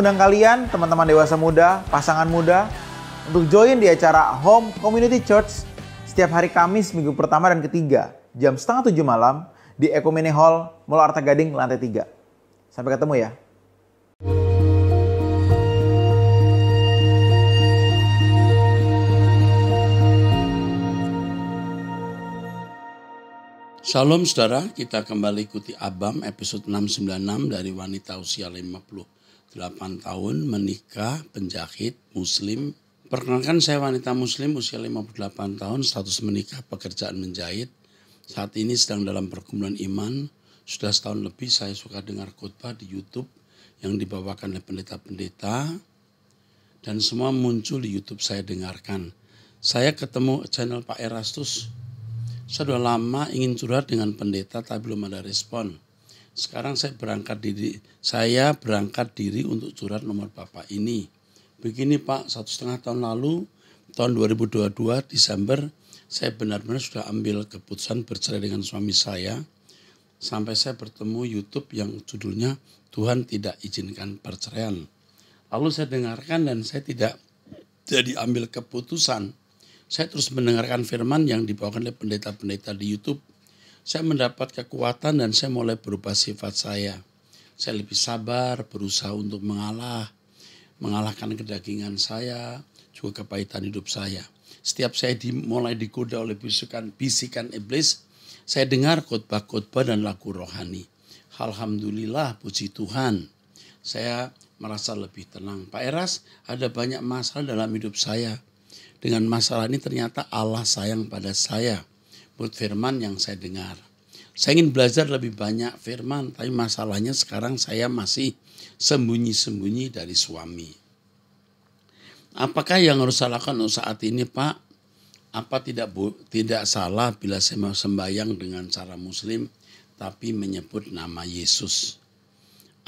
mengundang kalian, teman-teman dewasa muda, pasangan muda, untuk join di acara Home Community Church setiap hari Kamis minggu pertama dan ketiga jam setengah tujuh malam di Ekomene Hall, Mall Arta Gading, lantai tiga. Sampai ketemu ya. Shalom saudara, kita kembali ikuti Abam episode 696 dari Wanita Usia 50. 8 tahun menikah penjahit muslim. Perkenalkan saya wanita muslim usia 58 tahun status menikah pekerjaan menjahit. Saat ini sedang dalam perkumpulan iman. Sudah setahun lebih saya suka dengar khotbah di YouTube yang dibawakan oleh pendeta-pendeta dan semua muncul di YouTube saya dengarkan. Saya ketemu channel Pak Erastus. Saya sudah lama ingin curhat dengan pendeta tapi belum ada respon sekarang saya berangkat diri, saya berangkat diri untuk curhat nomor Bapak ini. Begini Pak, satu setengah tahun lalu, tahun 2022, Desember, saya benar-benar sudah ambil keputusan bercerai dengan suami saya. Sampai saya bertemu YouTube yang judulnya Tuhan tidak izinkan perceraian. Lalu saya dengarkan dan saya tidak jadi ambil keputusan. Saya terus mendengarkan firman yang dibawakan oleh pendeta-pendeta di YouTube saya mendapat kekuatan dan saya mulai berubah sifat saya. Saya lebih sabar, berusaha untuk mengalah, mengalahkan kedagingan saya, juga kepahitan hidup saya. Setiap saya dimulai digoda oleh bisikan, bisikan iblis, saya dengar khotbah-khotbah dan lagu rohani. Alhamdulillah, puji Tuhan. Saya merasa lebih tenang. Pak Eras, ada banyak masalah dalam hidup saya. Dengan masalah ini ternyata Allah sayang pada saya menurut firman yang saya dengar. Saya ingin belajar lebih banyak firman, tapi masalahnya sekarang saya masih sembunyi-sembunyi dari suami. Apakah yang harus saya lakukan saat ini, Pak? Apa tidak bu, tidak salah bila saya mau sembahyang dengan cara muslim tapi menyebut nama Yesus?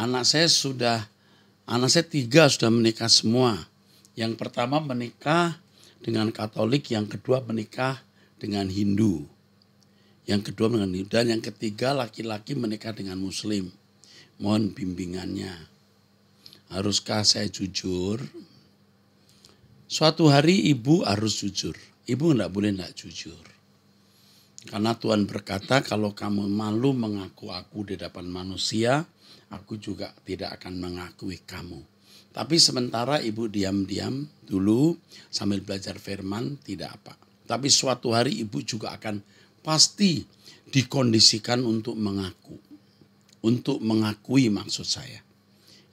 Anak saya sudah anak saya tiga sudah menikah semua. Yang pertama menikah dengan Katolik, yang kedua menikah dengan Hindu yang kedua mengenai dan yang ketiga laki-laki menikah dengan muslim mohon bimbingannya haruskah saya jujur suatu hari ibu harus jujur ibu nggak boleh nggak jujur karena Tuhan berkata kalau kamu malu mengaku aku di depan manusia aku juga tidak akan mengakui kamu tapi sementara ibu diam-diam dulu sambil belajar firman tidak apa tapi suatu hari ibu juga akan pasti dikondisikan untuk mengaku. Untuk mengakui maksud saya.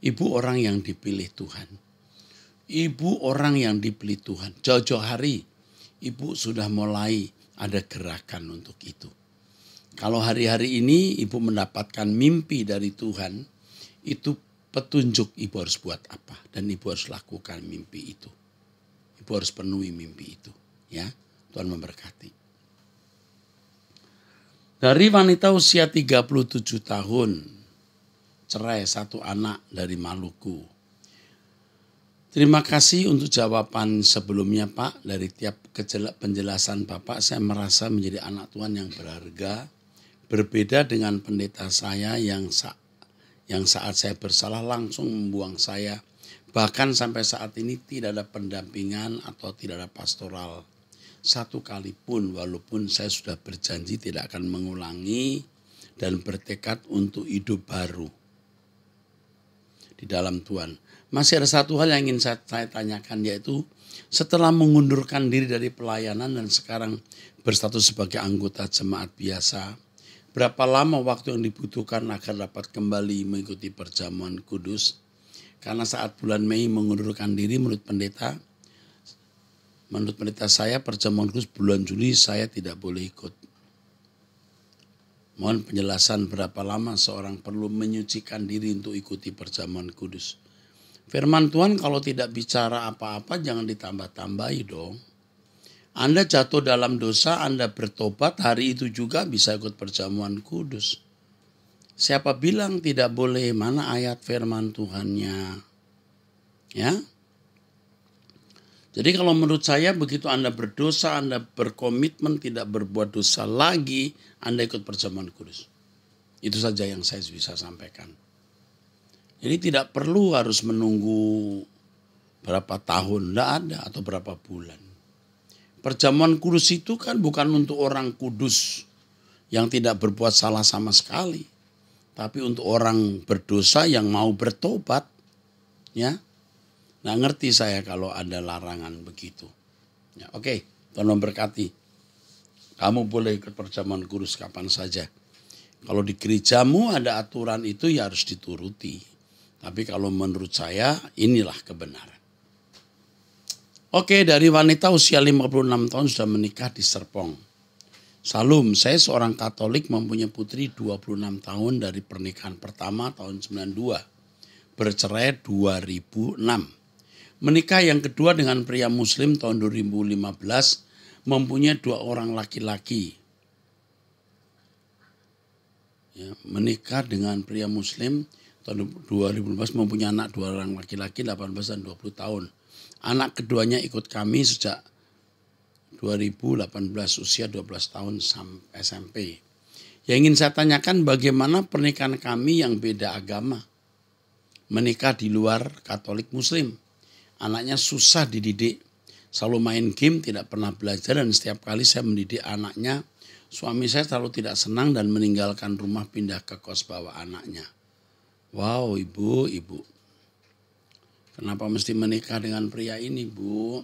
Ibu orang yang dipilih Tuhan. Ibu orang yang dipilih Tuhan. Jauh-jauh hari ibu sudah mulai ada gerakan untuk itu. Kalau hari-hari ini ibu mendapatkan mimpi dari Tuhan, itu petunjuk ibu harus buat apa dan ibu harus lakukan mimpi itu. Ibu harus penuhi mimpi itu, ya. Tuhan memberkati. Dari wanita usia 37 tahun, cerai satu anak dari Maluku. Terima kasih untuk jawaban sebelumnya Pak. Dari tiap penjelasan Bapak, saya merasa menjadi anak Tuhan yang berharga. Berbeda dengan pendeta saya yang, sa yang saat saya bersalah langsung membuang saya. Bahkan sampai saat ini tidak ada pendampingan atau tidak ada pastoral satu kali pun walaupun saya sudah berjanji tidak akan mengulangi dan bertekad untuk hidup baru di dalam Tuhan. Masih ada satu hal yang ingin saya, tanyakan yaitu setelah mengundurkan diri dari pelayanan dan sekarang berstatus sebagai anggota jemaat biasa, berapa lama waktu yang dibutuhkan agar dapat kembali mengikuti perjamuan kudus? Karena saat bulan Mei mengundurkan diri menurut pendeta, Menurut pendeta saya perjamuan kudus bulan Juli saya tidak boleh ikut. Mohon penjelasan berapa lama seorang perlu menyucikan diri untuk ikuti perjamuan kudus. Firman Tuhan kalau tidak bicara apa-apa jangan ditambah-tambahi dong. Anda jatuh dalam dosa, Anda bertobat, hari itu juga bisa ikut perjamuan kudus. Siapa bilang tidak boleh? Mana ayat firman Tuhannya? Ya. Jadi kalau menurut saya begitu Anda berdosa, Anda berkomitmen tidak berbuat dosa lagi, Anda ikut perjamuan kudus. Itu saja yang saya bisa sampaikan. Jadi tidak perlu harus menunggu berapa tahun, tidak ada, atau berapa bulan. Perjamuan kudus itu kan bukan untuk orang kudus yang tidak berbuat salah sama sekali. Tapi untuk orang berdosa yang mau bertobat, ya Nah ngerti saya kalau ada larangan begitu. Ya, Oke, okay. Tuhan memberkati. Kamu boleh ikut perjamuan kurus kapan saja. Kalau di gerejamu ada aturan itu ya harus dituruti. Tapi kalau menurut saya inilah kebenaran. Oke, dari wanita usia 56 tahun sudah menikah di Serpong. Salum, saya seorang Katolik mempunyai putri 26 tahun dari pernikahan pertama tahun 92. Bercerai 2006. Menikah yang kedua dengan pria muslim tahun 2015 mempunyai dua orang laki-laki. Ya, menikah dengan pria muslim tahun 2015 mempunyai anak dua orang laki-laki 18 dan 20 tahun. Anak keduanya ikut kami sejak 2018 usia 12 tahun SMP. Yang ingin saya tanyakan bagaimana pernikahan kami yang beda agama menikah di luar Katolik Muslim Anaknya susah dididik, selalu main game, tidak pernah belajar dan setiap kali saya mendidik anaknya, suami saya selalu tidak senang dan meninggalkan rumah pindah ke kos bawa anaknya. Wow, ibu, ibu. Kenapa mesti menikah dengan pria ini, Bu?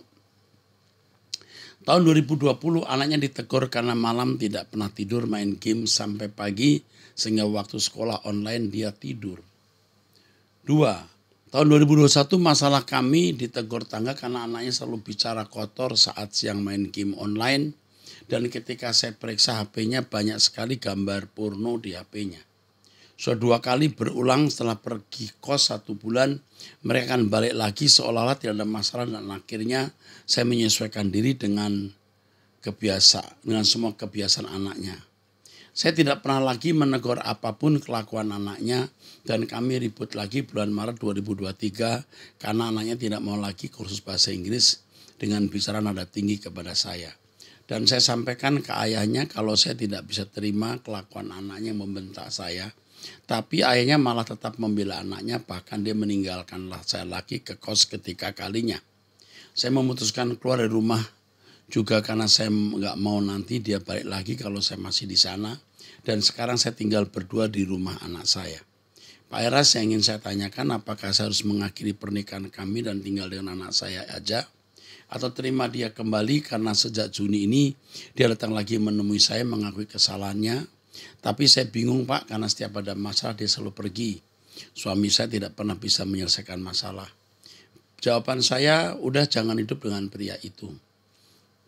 Tahun 2020 anaknya ditegur karena malam tidak pernah tidur main game sampai pagi sehingga waktu sekolah online dia tidur. Dua, Tahun 2021 masalah kami ditegur tangga karena anaknya selalu bicara kotor saat siang main game online. Dan ketika saya periksa HP-nya banyak sekali gambar porno di HP-nya. Sudah dua kali berulang setelah pergi kos satu bulan, mereka akan balik lagi seolah-olah tidak ada masalah dan akhirnya saya menyesuaikan diri dengan kebiasaan, dengan semua kebiasaan anaknya. Saya tidak pernah lagi menegur apapun kelakuan anaknya dan kami ribut lagi bulan Maret 2023 karena anaknya tidak mau lagi kursus bahasa Inggris dengan bicara nada tinggi kepada saya. Dan saya sampaikan ke ayahnya kalau saya tidak bisa terima kelakuan anaknya membentak saya. Tapi ayahnya malah tetap membela anaknya bahkan dia meninggalkanlah saya lagi ke kos ketika kalinya. Saya memutuskan keluar dari rumah juga karena saya nggak mau nanti dia balik lagi kalau saya masih di sana dan sekarang saya tinggal berdua di rumah anak saya. Pak Eras yang ingin saya tanyakan apakah saya harus mengakhiri pernikahan kami dan tinggal dengan anak saya aja atau terima dia kembali karena sejak Juni ini dia datang lagi menemui saya mengakui kesalahannya tapi saya bingung Pak karena setiap ada masalah dia selalu pergi. Suami saya tidak pernah bisa menyelesaikan masalah. Jawaban saya udah jangan hidup dengan pria itu.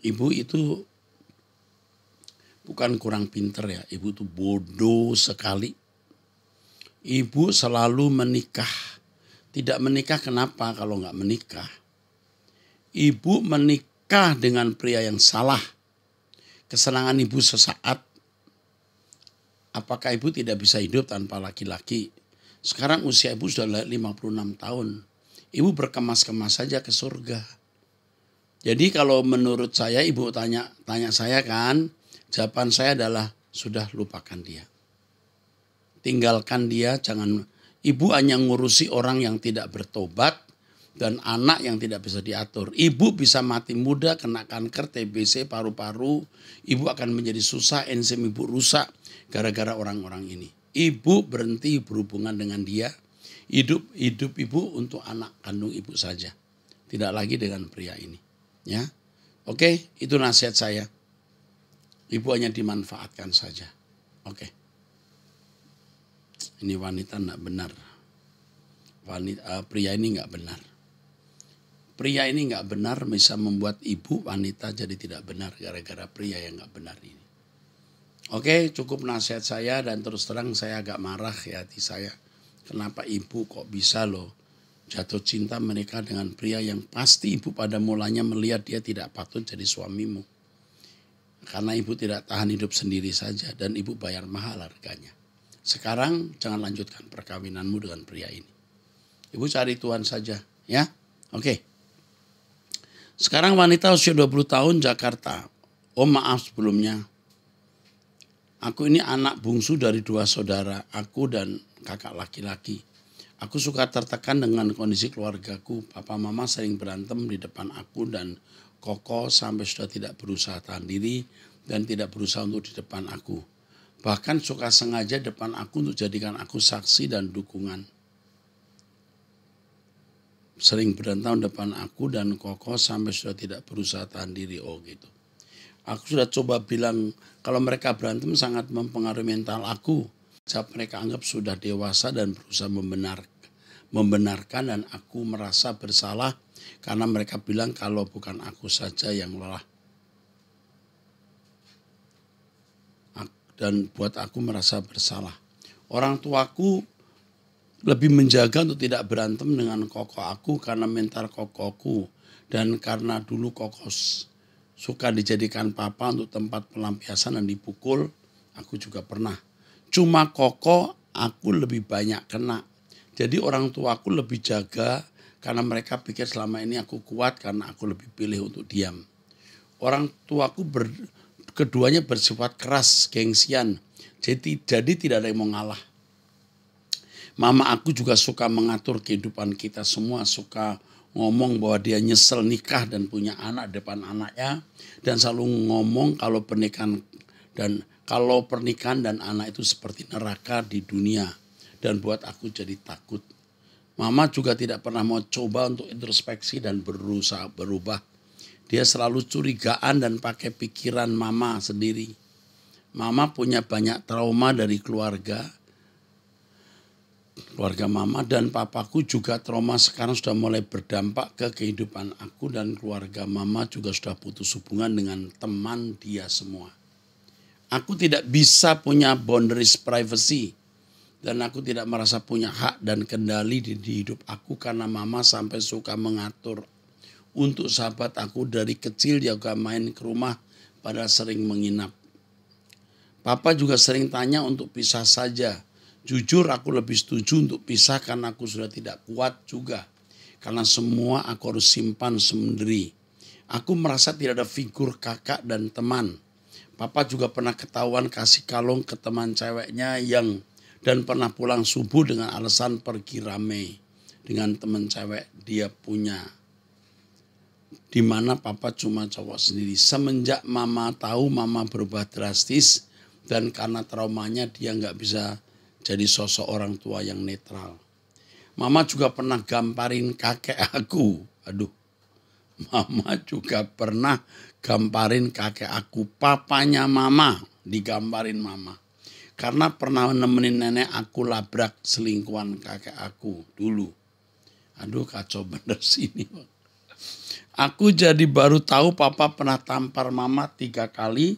Ibu itu bukan kurang pinter ya, ibu tuh bodoh sekali. Ibu selalu menikah. Tidak menikah kenapa kalau nggak menikah? Ibu menikah dengan pria yang salah. Kesenangan ibu sesaat. Apakah ibu tidak bisa hidup tanpa laki-laki? Sekarang usia ibu sudah 56 tahun. Ibu berkemas-kemas saja ke surga. Jadi kalau menurut saya ibu tanya tanya saya kan, Jawaban saya adalah sudah lupakan dia. Tinggalkan dia, jangan ibu hanya ngurusi orang yang tidak bertobat dan anak yang tidak bisa diatur. Ibu bisa mati muda, kena kanker, TBC, paru-paru. Ibu akan menjadi susah, enzim ibu rusak gara-gara orang-orang ini. Ibu berhenti berhubungan dengan dia. Hidup hidup ibu untuk anak kandung ibu saja. Tidak lagi dengan pria ini. Ya. Oke, itu nasihat saya. Ibu hanya dimanfaatkan saja. Oke. Okay. Ini wanita nggak benar. Wanita, uh, pria ini nggak benar. Pria ini nggak benar bisa membuat ibu wanita jadi tidak benar gara-gara pria yang nggak benar ini. Oke, okay, cukup nasihat saya dan terus terang saya agak marah ya hati saya. Kenapa ibu kok bisa loh jatuh cinta mereka dengan pria yang pasti ibu pada mulanya melihat dia tidak patut jadi suamimu. Karena ibu tidak tahan hidup sendiri saja dan ibu bayar mahal harganya. Sekarang jangan lanjutkan perkawinanmu dengan pria ini. Ibu cari Tuhan saja, ya. Oke. Okay. Sekarang wanita usia 20 tahun Jakarta. Oh maaf sebelumnya. Aku ini anak bungsu dari dua saudara, aku dan kakak laki-laki. Aku suka tertekan dengan kondisi keluargaku. Papa mama sering berantem di depan aku dan kokoh sampai sudah tidak berusaha tahan diri dan tidak berusaha untuk di depan aku. Bahkan suka sengaja depan aku untuk jadikan aku saksi dan dukungan. Sering berantem depan aku dan kokoh sampai sudah tidak berusaha tahan diri. Oh gitu. Aku sudah coba bilang kalau mereka berantem sangat mempengaruhi mental aku. Saat mereka anggap sudah dewasa dan berusaha membenar, membenarkan dan aku merasa bersalah karena mereka bilang kalau bukan aku saja yang lelah. Dan buat aku merasa bersalah. Orang tuaku lebih menjaga untuk tidak berantem dengan koko aku karena mental kokoku. Dan karena dulu kokos suka dijadikan papa untuk tempat pelampiasan dan dipukul, aku juga pernah. Cuma koko aku lebih banyak kena. Jadi orang tuaku lebih jaga karena mereka pikir selama ini aku kuat karena aku lebih pilih untuk diam. Orang tuaku ber, keduanya bersifat keras, gengsian. Jadi, jadi tidak ada yang mau ngalah. Mama aku juga suka mengatur kehidupan kita semua, suka ngomong bahwa dia nyesel nikah dan punya anak depan anaknya dan selalu ngomong kalau pernikahan dan kalau pernikahan dan anak itu seperti neraka di dunia dan buat aku jadi takut. Mama juga tidak pernah mau coba untuk introspeksi dan berusaha berubah. Dia selalu curigaan dan pakai pikiran mama sendiri. Mama punya banyak trauma dari keluarga. Keluarga mama dan papaku juga trauma sekarang sudah mulai berdampak ke kehidupan aku dan keluarga mama juga sudah putus hubungan dengan teman dia semua. Aku tidak bisa punya boundaries privacy dan aku tidak merasa punya hak dan kendali di, di hidup aku karena mama sampai suka mengatur. Untuk sahabat aku dari kecil dia juga main ke rumah pada sering menginap. Papa juga sering tanya untuk pisah saja. Jujur aku lebih setuju untuk pisah karena aku sudah tidak kuat juga. Karena semua aku harus simpan sendiri. Aku merasa tidak ada figur kakak dan teman. Papa juga pernah ketahuan kasih kalung ke teman ceweknya yang dan pernah pulang subuh dengan alasan pergi rame dengan temen cewek dia punya. Dimana papa cuma cowok sendiri. Semenjak mama tahu mama berubah drastis dan karena traumanya dia nggak bisa jadi sosok orang tua yang netral. Mama juga pernah gamparin kakek aku. Aduh, mama juga pernah gamparin kakek aku. Papanya mama digamparin mama karena pernah nemenin nenek aku labrak selingkuhan kakek aku dulu. Aduh kacau bener sini. Aku jadi baru tahu papa pernah tampar mama tiga kali.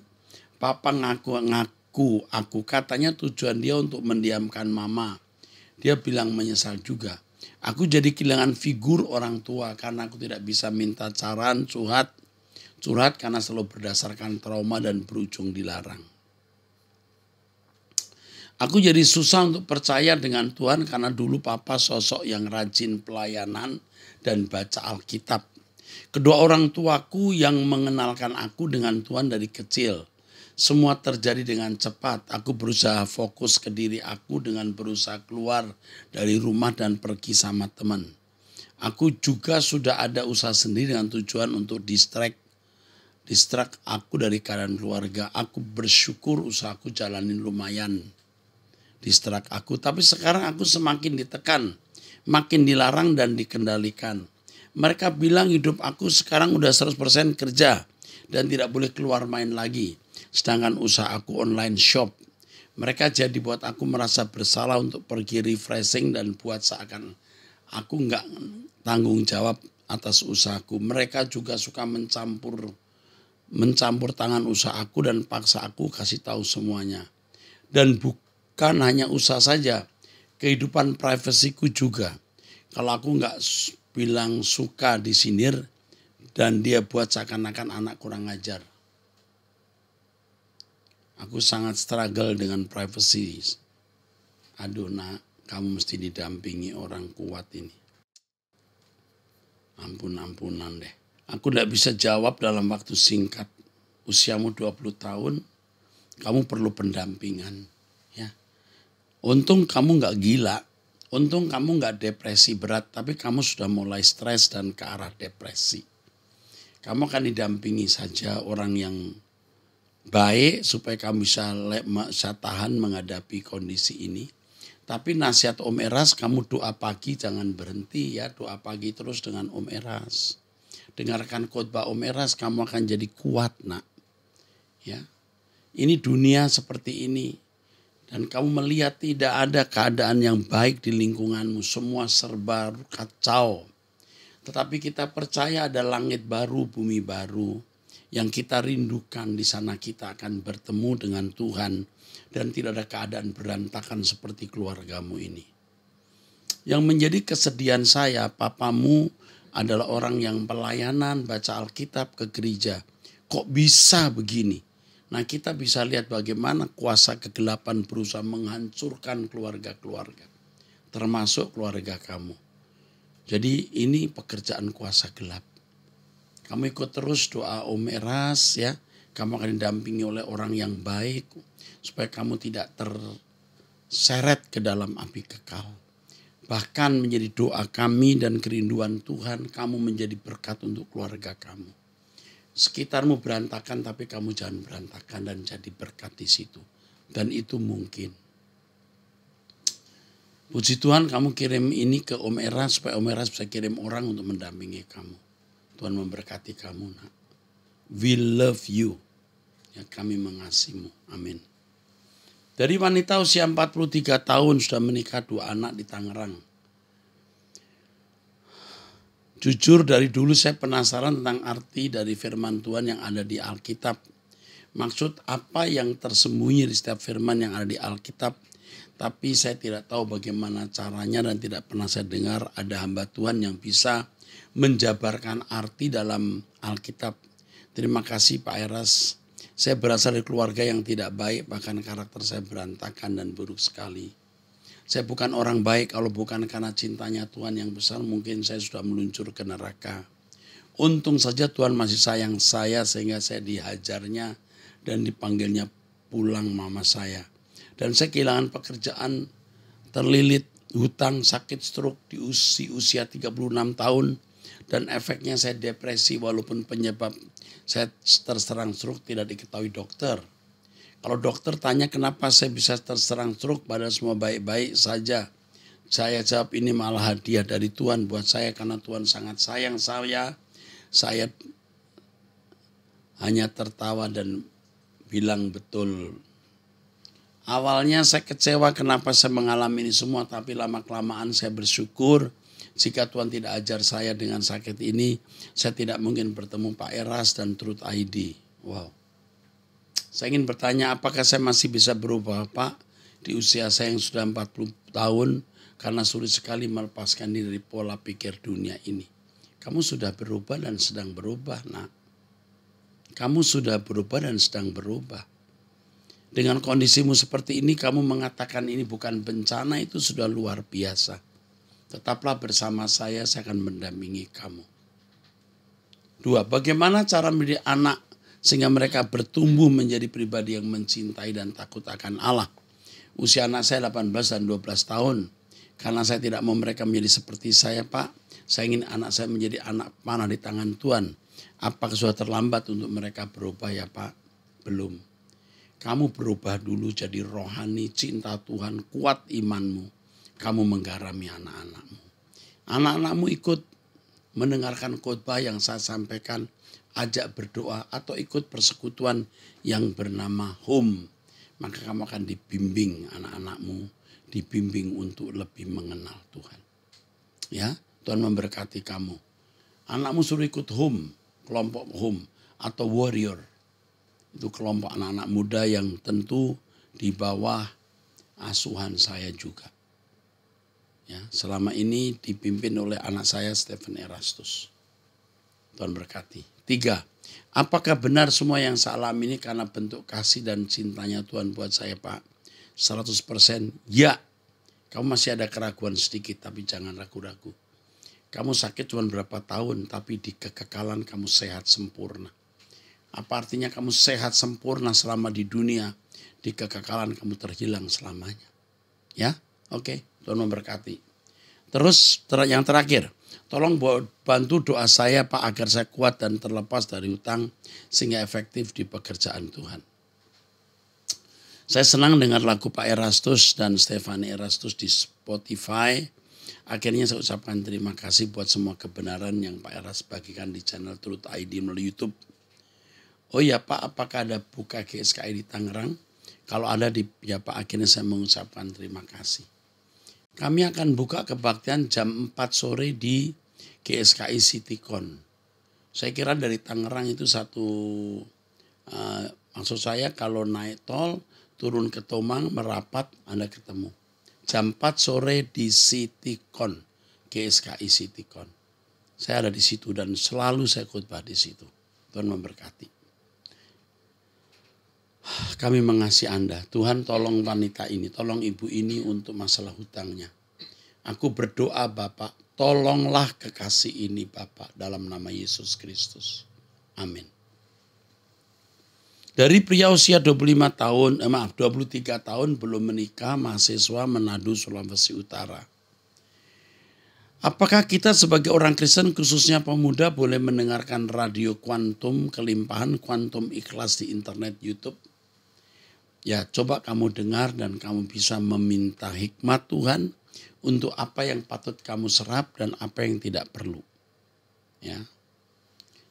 Papa ngaku-ngaku aku katanya tujuan dia untuk mendiamkan mama. Dia bilang menyesal juga. Aku jadi kehilangan figur orang tua karena aku tidak bisa minta saran, curhat, curhat karena selalu berdasarkan trauma dan berujung dilarang. Aku jadi susah untuk percaya dengan Tuhan karena dulu papa sosok yang rajin pelayanan dan baca Alkitab. Kedua orang tuaku yang mengenalkan aku dengan Tuhan dari kecil. Semua terjadi dengan cepat. Aku berusaha fokus ke diri aku dengan berusaha keluar dari rumah dan pergi sama teman. Aku juga sudah ada usaha sendiri dengan tujuan untuk distract distract aku dari keadaan keluarga. Aku bersyukur usahaku jalanin lumayan distrak aku. Tapi sekarang aku semakin ditekan, makin dilarang dan dikendalikan. Mereka bilang hidup aku sekarang udah 100% kerja dan tidak boleh keluar main lagi. Sedangkan usaha aku online shop. Mereka jadi buat aku merasa bersalah untuk pergi refreshing dan buat seakan aku nggak tanggung jawab atas usahaku. Mereka juga suka mencampur mencampur tangan aku dan paksa aku kasih tahu semuanya. Dan buk bukan hanya usaha saja, kehidupan privasiku juga. Kalau aku nggak bilang suka disinir dan dia buat seakan-akan anak kurang ajar. Aku sangat struggle dengan privacy. Aduh nak, kamu mesti didampingi orang kuat ini. Ampun-ampunan deh. Aku tidak bisa jawab dalam waktu singkat. Usiamu 20 tahun, kamu perlu pendampingan Untung kamu nggak gila, untung kamu nggak depresi berat, tapi kamu sudah mulai stres dan ke arah depresi. Kamu akan didampingi saja orang yang baik supaya kamu bisa, bisa tahan menghadapi kondisi ini. Tapi nasihat Om Eras kamu doa pagi jangan berhenti ya. Doa pagi terus dengan Om Eras. Dengarkan khotbah Om Eras kamu akan jadi kuat nak. Ya. Ini dunia seperti ini dan kamu melihat tidak ada keadaan yang baik di lingkunganmu, semua serba kacau. Tetapi kita percaya ada langit baru, bumi baru yang kita rindukan di sana kita akan bertemu dengan Tuhan dan tidak ada keadaan berantakan seperti keluargamu ini. Yang menjadi kesedihan saya, papamu adalah orang yang pelayanan, baca Alkitab ke gereja. Kok bisa begini? Nah kita bisa lihat bagaimana kuasa kegelapan berusaha menghancurkan keluarga-keluarga. Termasuk keluarga kamu. Jadi ini pekerjaan kuasa gelap. Kamu ikut terus doa Om Eras ya. Kamu akan didampingi oleh orang yang baik. Supaya kamu tidak terseret ke dalam api kekal. Bahkan menjadi doa kami dan kerinduan Tuhan. Kamu menjadi berkat untuk keluarga kamu sekitarmu berantakan tapi kamu jangan berantakan dan jadi berkat di situ. Dan itu mungkin. Puji Tuhan kamu kirim ini ke Om Eras supaya Om Eras bisa kirim orang untuk mendampingi kamu. Tuhan memberkati kamu nak. We love you. Ya kami mengasihimu. Amin. Dari wanita usia 43 tahun sudah menikah dua anak di Tangerang Jujur dari dulu saya penasaran tentang arti dari firman Tuhan yang ada di Alkitab. Maksud apa yang tersembunyi di setiap firman yang ada di Alkitab. Tapi saya tidak tahu bagaimana caranya dan tidak pernah saya dengar ada hamba Tuhan yang bisa menjabarkan arti dalam Alkitab. Terima kasih Pak Eras. Saya berasal dari keluarga yang tidak baik, bahkan karakter saya berantakan dan buruk sekali. Saya bukan orang baik kalau bukan karena cintanya Tuhan yang besar mungkin saya sudah meluncur ke neraka. Untung saja Tuhan masih sayang saya sehingga saya dihajarnya dan dipanggilnya pulang mama saya. Dan saya kehilangan pekerjaan, terlilit hutang, sakit stroke di usia, usia 36 tahun. Dan efeknya saya depresi walaupun penyebab saya terserang stroke tidak diketahui dokter. Kalau dokter tanya kenapa saya bisa terserang stroke pada semua baik-baik saja. Saya jawab ini malah hadiah dari Tuhan buat saya karena Tuhan sangat sayang saya. Saya hanya tertawa dan bilang betul. Awalnya saya kecewa kenapa saya mengalami ini semua tapi lama-kelamaan saya bersyukur jika Tuhan tidak ajar saya dengan sakit ini, saya tidak mungkin bertemu Pak Eras dan Truth ID. Wow. Saya ingin bertanya apakah saya masih bisa berubah Pak di usia saya yang sudah 40 tahun karena sulit sekali melepaskan diri dari pola pikir dunia ini. Kamu sudah berubah dan sedang berubah nak. Kamu sudah berubah dan sedang berubah. Dengan kondisimu seperti ini kamu mengatakan ini bukan bencana itu sudah luar biasa. Tetaplah bersama saya, saya akan mendampingi kamu. Dua, bagaimana cara menjadi anak sehingga mereka bertumbuh menjadi pribadi yang mencintai dan takut akan Allah. Usia anak saya 18 dan 12 tahun. Karena saya tidak mau mereka menjadi seperti saya, Pak. Saya ingin anak saya menjadi anak panah di tangan Tuhan. Apa sudah terlambat untuk mereka berubah ya, Pak? Belum. Kamu berubah dulu jadi rohani, cinta Tuhan, kuat imanmu. Kamu menggarami anak-anakmu. Anak-anakmu ikut mendengarkan khotbah yang saya sampaikan, ajak berdoa atau ikut persekutuan yang bernama home. Maka kamu akan dibimbing anak-anakmu, dibimbing untuk lebih mengenal Tuhan. Ya, Tuhan memberkati kamu. Anakmu suruh ikut home, kelompok home atau warrior. Itu kelompok anak-anak muda yang tentu di bawah asuhan saya juga. Ya, selama ini dipimpin oleh anak saya Stephen Erastus. Tuhan berkati. Tiga, apakah benar semua yang saya alami ini karena bentuk kasih dan cintanya Tuhan buat saya Pak? 100% ya. Kamu masih ada keraguan sedikit tapi jangan ragu-ragu. Kamu sakit cuma berapa tahun tapi di kekekalan kamu sehat sempurna. Apa artinya kamu sehat sempurna selama di dunia? Di kekekalan kamu terhilang selamanya. Ya, oke. Okay. Tuhan memberkati. Terus ter yang terakhir, tolong bantu doa saya Pak agar saya kuat dan terlepas dari utang sehingga efektif di pekerjaan Tuhan. Saya senang dengar lagu Pak Erastus dan Stefani Erastus di Spotify. Akhirnya saya ucapkan terima kasih buat semua kebenaran yang Pak Eras bagikan di channel Truth ID melalui YouTube. Oh ya Pak, apakah ada buka GSKI di Tangerang? Kalau ada di ya Pak, akhirnya saya mengucapkan terima kasih. Kami akan buka kebaktian jam 4 sore di GSKI Citycon. Saya kira dari Tangerang itu satu uh, maksud saya kalau naik tol turun ke Tomang merapat Anda ketemu. Jam 4 sore di Citycon, GSKI Citycon. Saya ada di situ dan selalu saya khotbah di situ. Tuhan memberkati. Kami mengasihi Anda. Tuhan tolong wanita ini, tolong ibu ini untuk masalah hutangnya. Aku berdoa Bapak, tolonglah kekasih ini Bapak dalam nama Yesus Kristus. Amin. Dari pria usia 25 tahun, eh, maaf 23 tahun belum menikah, mahasiswa menadu Sulawesi Utara. Apakah kita sebagai orang Kristen khususnya pemuda boleh mendengarkan radio kuantum kelimpahan kuantum ikhlas di internet YouTube? Ya coba kamu dengar dan kamu bisa meminta hikmat Tuhan untuk apa yang patut kamu serap dan apa yang tidak perlu. Ya.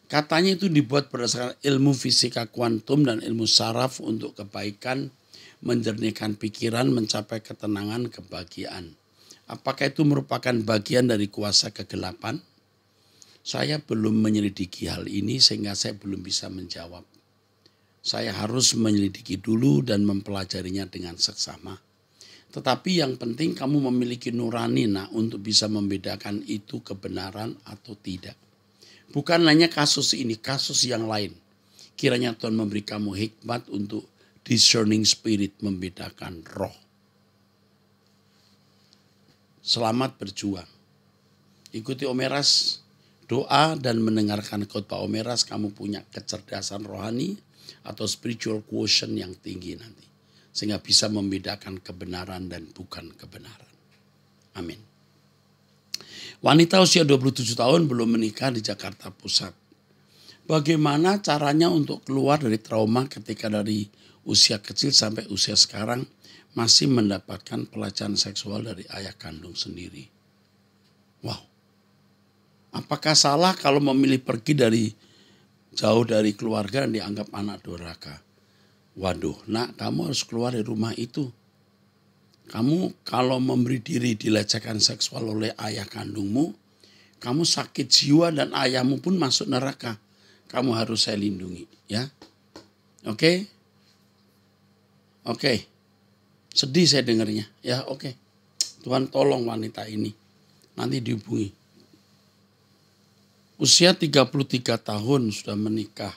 Katanya itu dibuat berdasarkan ilmu fisika kuantum dan ilmu saraf untuk kebaikan, menjernihkan pikiran, mencapai ketenangan, kebahagiaan. Apakah itu merupakan bagian dari kuasa kegelapan? Saya belum menyelidiki hal ini sehingga saya belum bisa menjawab. Saya harus menyelidiki dulu dan mempelajarinya dengan seksama. Tetapi yang penting kamu memiliki nurani nah untuk bisa membedakan itu kebenaran atau tidak. Bukan hanya kasus ini, kasus yang lain. Kiranya Tuhan memberi kamu hikmat untuk discerning spirit membedakan roh. Selamat berjuang. Ikuti Omeras, doa dan mendengarkan khotbah Omeras kamu punya kecerdasan rohani, atau spiritual quotient yang tinggi nanti. Sehingga bisa membedakan kebenaran dan bukan kebenaran. Amin. Wanita usia 27 tahun belum menikah di Jakarta Pusat. Bagaimana caranya untuk keluar dari trauma ketika dari usia kecil sampai usia sekarang masih mendapatkan pelecehan seksual dari ayah kandung sendiri? Wow. Apakah salah kalau memilih pergi dari jauh dari keluarga dan dianggap anak doraka. Waduh, nak kamu harus keluar dari rumah itu. Kamu kalau memberi diri dilecehkan seksual oleh ayah kandungmu, kamu sakit jiwa dan ayahmu pun masuk neraka. Kamu harus saya lindungi, ya. Oke? Okay? Oke. Okay. Sedih saya dengarnya. Ya, oke. Okay. Tuhan tolong wanita ini. Nanti dihubungi. Usia 33 tahun sudah menikah.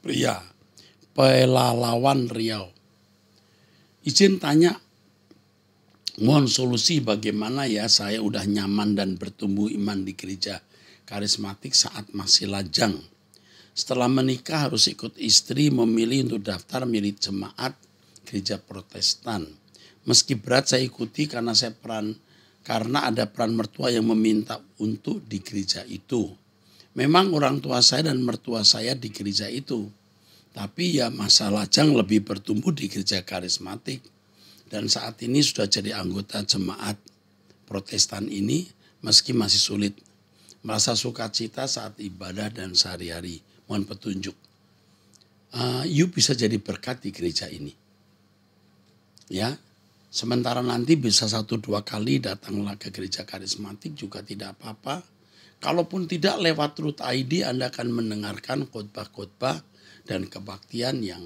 Pria. Pelalawan Riau. Izin tanya. Mohon solusi bagaimana ya saya udah nyaman dan bertumbuh iman di gereja karismatik saat masih lajang. Setelah menikah harus ikut istri memilih untuk daftar milik jemaat gereja protestan. Meski berat saya ikuti karena saya peran karena ada peran mertua yang meminta untuk di gereja itu. Memang orang tua saya dan mertua saya di gereja itu. Tapi ya masa lajang lebih bertumbuh di gereja karismatik. Dan saat ini sudah jadi anggota jemaat protestan ini meski masih sulit. Merasa sukacita saat ibadah dan sehari-hari. Mohon petunjuk. Uh, you bisa jadi berkat di gereja ini. Ya, sementara nanti bisa satu dua kali datanglah ke gereja karismatik juga tidak apa-apa Kalaupun tidak lewat root ID Anda akan mendengarkan khotbah-khotbah dan kebaktian yang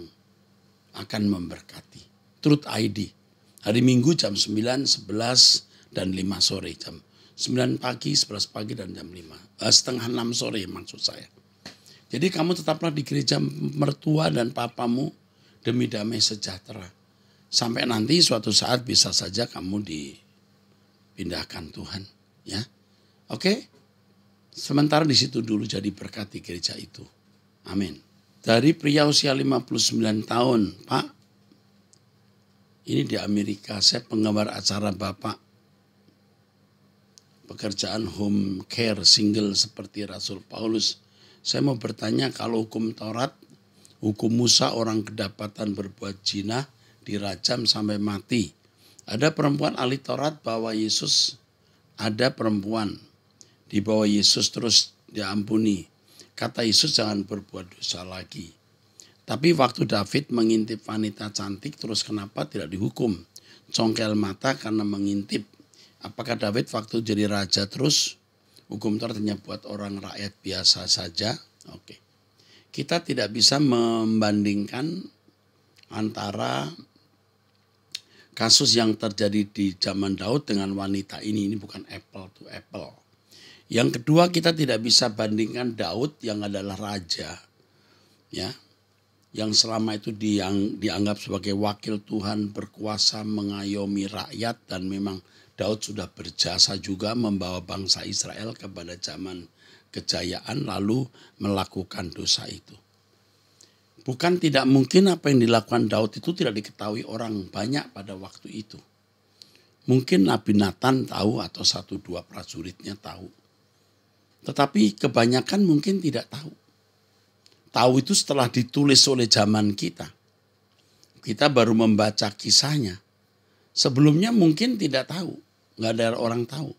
akan memberkati. Truth ID. Hari Minggu jam 9, 11, dan 5 sore. Jam 9 pagi, 11 pagi, dan jam 5. Eh, setengah 6 sore maksud saya. Jadi kamu tetaplah di gereja mertua dan papamu demi damai sejahtera. Sampai nanti suatu saat bisa saja kamu dipindahkan Tuhan. ya. Oke? Okay? Sementara di situ dulu jadi berkat di gereja itu. Amin. Dari pria usia 59 tahun, Pak. Ini di Amerika, saya penggemar acara Bapak. Pekerjaan home care single seperti Rasul Paulus. Saya mau bertanya kalau hukum Taurat, hukum Musa orang kedapatan berbuat jinah, dirajam sampai mati. Ada perempuan ahli Taurat bahwa Yesus ada perempuan di bawah Yesus terus diampuni. Kata Yesus jangan berbuat dosa lagi. Tapi waktu David mengintip wanita cantik terus kenapa tidak dihukum? Congkel mata karena mengintip. Apakah David waktu jadi raja terus hukum ternyata buat orang rakyat biasa saja? Oke. Kita tidak bisa membandingkan antara kasus yang terjadi di zaman Daud dengan wanita ini. Ini bukan apple to apple yang kedua kita tidak bisa bandingkan Daud yang adalah raja. Ya. Yang selama itu diang, dianggap sebagai wakil Tuhan berkuasa mengayomi rakyat dan memang Daud sudah berjasa juga membawa bangsa Israel kepada zaman kejayaan lalu melakukan dosa itu. Bukan tidak mungkin apa yang dilakukan Daud itu tidak diketahui orang banyak pada waktu itu. Mungkin Nabi Nathan tahu atau satu dua prajuritnya tahu. Tetapi kebanyakan mungkin tidak tahu. Tahu itu setelah ditulis oleh zaman kita. Kita baru membaca kisahnya. Sebelumnya mungkin tidak tahu, nggak ada orang tahu.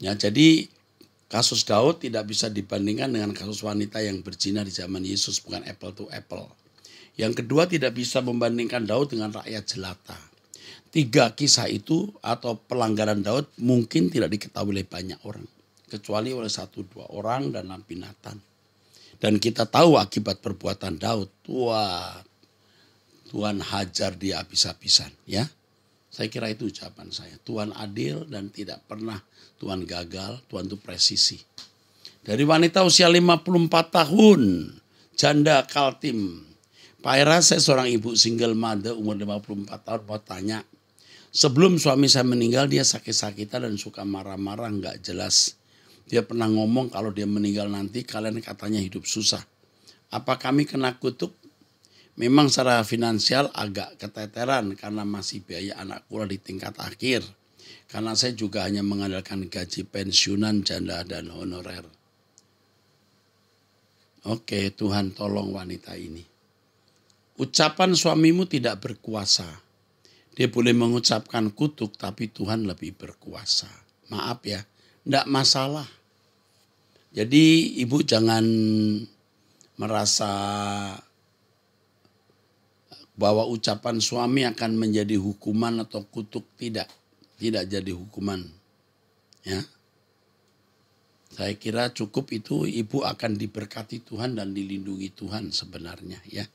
Ya, jadi kasus Daud tidak bisa dibandingkan dengan kasus wanita yang berzina di zaman Yesus, bukan apple to apple. Yang kedua tidak bisa membandingkan Daud dengan rakyat jelata. Tiga kisah itu atau pelanggaran Daud mungkin tidak diketahui oleh banyak orang kecuali oleh satu dua orang dan Nabi Nathan. Dan kita tahu akibat perbuatan Daud, tua Tuhan hajar dia habis-habisan ya. Saya kira itu ucapan saya. Tuhan adil dan tidak pernah Tuhan gagal, Tuhan itu presisi. Dari wanita usia 54 tahun, janda Kaltim. Pak Era, saya seorang ibu single mother umur 54 tahun mau tanya. Sebelum suami saya meninggal dia sakit-sakitan dan suka marah-marah nggak jelas. Dia pernah ngomong kalau dia meninggal nanti kalian katanya hidup susah. Apa kami kena kutuk? Memang secara finansial agak keteteran karena masih biaya anak kula di tingkat akhir. Karena saya juga hanya mengandalkan gaji pensiunan janda dan honorer. Oke Tuhan tolong wanita ini. Ucapan suamimu tidak berkuasa. Dia boleh mengucapkan kutuk tapi Tuhan lebih berkuasa. Maaf ya, tidak masalah. Jadi ibu jangan merasa bahwa ucapan suami akan menjadi hukuman atau kutuk tidak tidak jadi hukuman ya saya kira cukup itu ibu akan diberkati Tuhan dan dilindungi Tuhan sebenarnya ya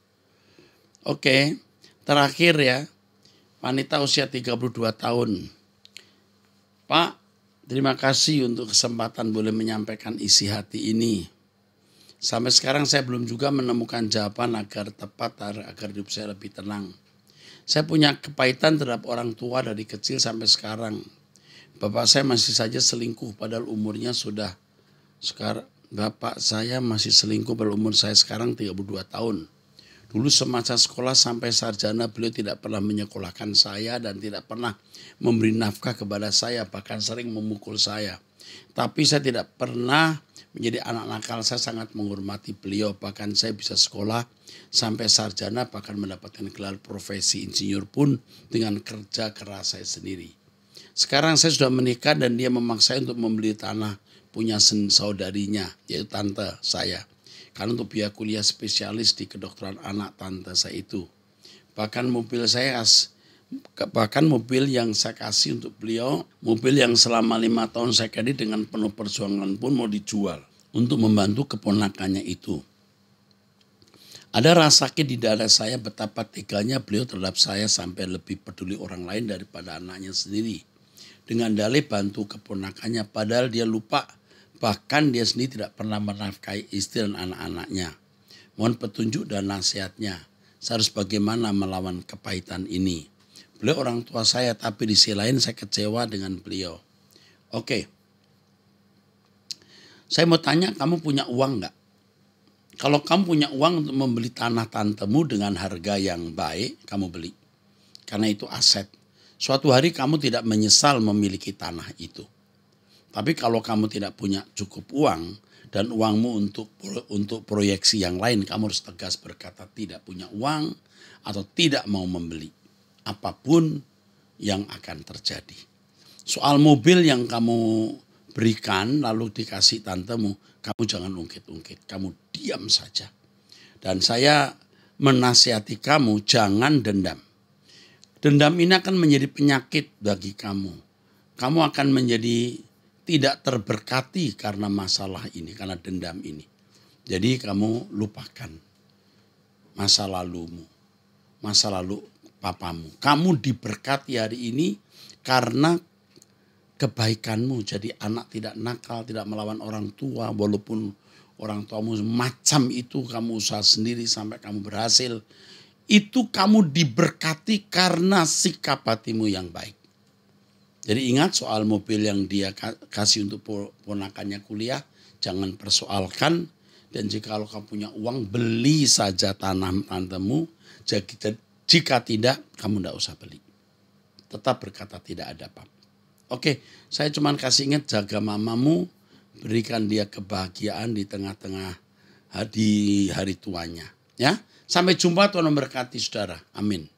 oke terakhir ya wanita usia 32 tahun Pak Terima kasih untuk kesempatan boleh menyampaikan isi hati ini. Sampai sekarang saya belum juga menemukan jawaban agar tepat agar hidup saya lebih tenang. Saya punya kepahitan terhadap orang tua dari kecil sampai sekarang. Bapak saya masih saja selingkuh padahal umurnya sudah sekarang Bapak saya masih selingkuh pada umur saya sekarang 32 tahun. Dulu semasa sekolah sampai sarjana beliau tidak pernah menyekolahkan saya dan tidak pernah memberi nafkah kepada saya, bahkan sering memukul saya. Tapi saya tidak pernah menjadi anak nakal, saya sangat menghormati beliau, bahkan saya bisa sekolah sampai sarjana, bahkan mendapatkan gelar profesi insinyur pun dengan kerja keras saya sendiri. Sekarang saya sudah menikah dan dia memaksa untuk membeli tanah punya saudarinya, yaitu tante saya. Karena untuk biaya kuliah spesialis di kedokteran anak tante saya itu. Bahkan mobil saya as, bahkan mobil yang saya kasih untuk beliau, mobil yang selama lima tahun saya kredit dengan penuh perjuangan pun mau dijual untuk membantu keponakannya itu. Ada rasa sakit di dada saya betapa teganya beliau terhadap saya sampai lebih peduli orang lain daripada anaknya sendiri. Dengan dalih bantu keponakannya padahal dia lupa Bahkan dia sendiri tidak pernah menafkahi istri dan anak-anaknya. Mohon petunjuk dan nasihatnya. Saya harus bagaimana melawan kepahitan ini. Beliau orang tua saya tapi di sisi lain saya kecewa dengan beliau. Oke. Saya mau tanya kamu punya uang nggak? Kalau kamu punya uang untuk membeli tanah tantemu dengan harga yang baik, kamu beli. Karena itu aset. Suatu hari kamu tidak menyesal memiliki tanah itu. Tapi kalau kamu tidak punya cukup uang dan uangmu untuk untuk proyeksi yang lain, kamu harus tegas berkata tidak punya uang atau tidak mau membeli apapun yang akan terjadi. Soal mobil yang kamu berikan lalu dikasih tantemu, kamu jangan ungkit-ungkit, kamu diam saja. Dan saya menasihati kamu jangan dendam. Dendam ini akan menjadi penyakit bagi kamu. Kamu akan menjadi tidak terberkati karena masalah ini, karena dendam ini. Jadi kamu lupakan masa lalumu, masa lalu papamu. Kamu diberkati hari ini karena kebaikanmu. Jadi anak tidak nakal, tidak melawan orang tua walaupun orang tuamu macam itu kamu usaha sendiri sampai kamu berhasil. Itu kamu diberkati karena sikap hatimu yang baik. Jadi ingat soal mobil yang dia kasih untuk ponakannya kuliah, jangan persoalkan. Dan jika kalau kamu punya uang, beli saja tanah tantemu. Jika tidak, kamu tidak usah beli. Tetap berkata tidak ada apa. Oke, saya cuma kasih ingat jaga mamamu, berikan dia kebahagiaan di tengah-tengah di hari tuanya. Ya, sampai jumpa Tuhan memberkati saudara. Amin.